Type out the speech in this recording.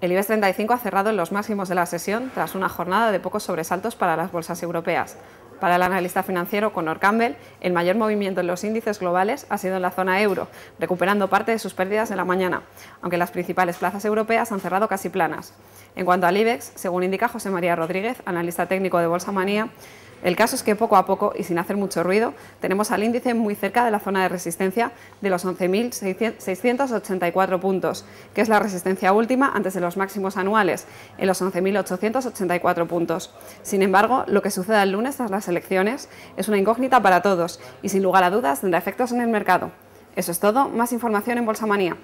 El IBEX 35 ha cerrado en los máximos de la sesión tras una jornada de pocos sobresaltos para las bolsas europeas. Para el analista financiero Conor Campbell, el mayor movimiento en los índices globales ha sido en la zona euro, recuperando parte de sus pérdidas de la mañana, aunque las principales plazas europeas han cerrado casi planas. En cuanto al IBEX, según indica José María Rodríguez, analista técnico de Bolsa Manía, el caso es que poco a poco y sin hacer mucho ruido, tenemos al índice muy cerca de la zona de resistencia de los 11.684 puntos, que es la resistencia última antes de los máximos anuales, en los 11.884 puntos. Sin embargo, lo que suceda el lunes tras las elecciones es una incógnita para todos y sin lugar a dudas tendrá efectos en el mercado. Eso es todo, más información en Bolsa Manía.